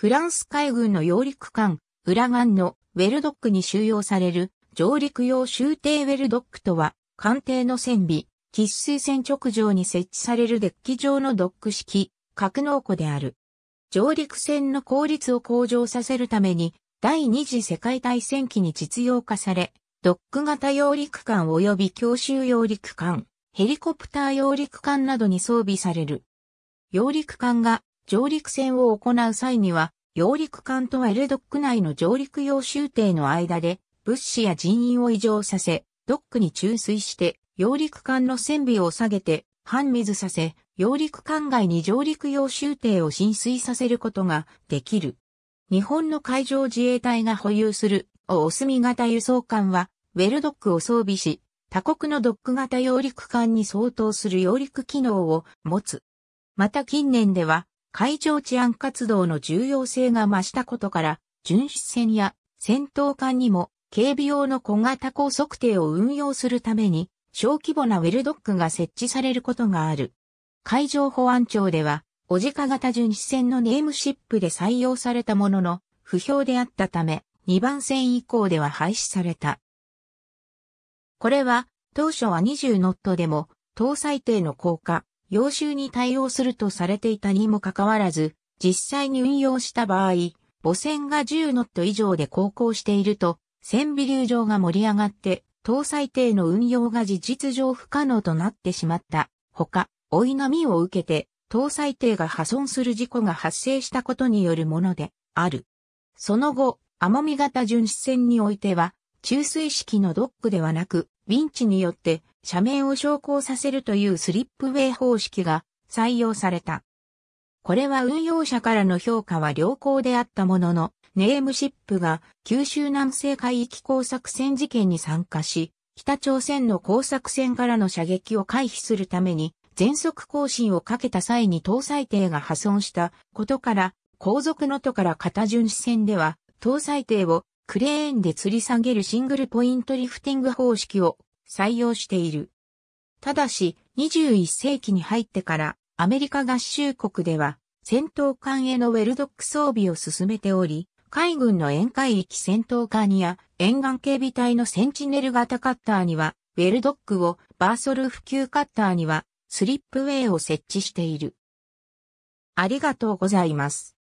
フランス海軍の揚陸艦、ウラガンのウェルドックに収容される上陸用終艇ウェルドックとは、艦艇の船尾、喫水船直上に設置されるデッキ上のドック式、格納庫である。上陸船の効率を向上させるために、第二次世界大戦期に実用化され、ドック型揚陸艦及び強襲揚陸艦、ヘリコプター揚陸艦などに装備される。揚陸艦が上陸戦を行う際には、揚陸艦とエルドック内の上陸用州艇の間で、物資や人員を移常させ、ドックに注水して、揚陸艦の船尾を下げて、半水させ、揚陸艦外に上陸用州艇を浸水させることができる。日本の海上自衛隊が保有する、お墨型輸送艦は、ウェルドックを装備し、他国のドック型揚陸艦に相当する揚陸機能を持つ。また近年では、海上治安活動の重要性が増したことから、巡視船や戦闘艦にも警備用の小型高測定を運用するために、小規模なウェルドックが設置されることがある。海上保安庁では、おじか型巡視船のネームシップで採用されたものの、不評であったため、2番線以降では廃止された。これは、当初は20ノットでも、搭載艇の降下、要衆に対応するとされていたにもかかわらず、実際に運用した場合、母船が10ノット以上で航行していると、船尾流上が盛り上がって、搭載艇の運用が事実上不可能となってしまった。ほか、追い波を受けて、搭載艇が破損する事故が発生したことによるものである。その後、奄美型巡視船においては、注水式のドックではなく、ウィンチによって斜面を昇降させるというスリップウェイ方式が採用された。これは運用者からの評価は良好であったものの、ネームシップが九州南西海域工作船事件に参加し、北朝鮮の工作船からの射撃を回避するために、全速更新をかけた際に搭載艇が破損したことから、後続の都から片巡視船では、搭載艇をクレーンで吊り下げるシングルポイントリフティング方式を採用している。ただし、21世紀に入ってからアメリカ合衆国では戦闘艦へのウェルドック装備を進めており、海軍の沿海域戦闘艦や沿岸警備隊のセンチネル型カッターには、ウェルドックを、バーソル普及カッターには、スリップウェイを設置している。ありがとうございます。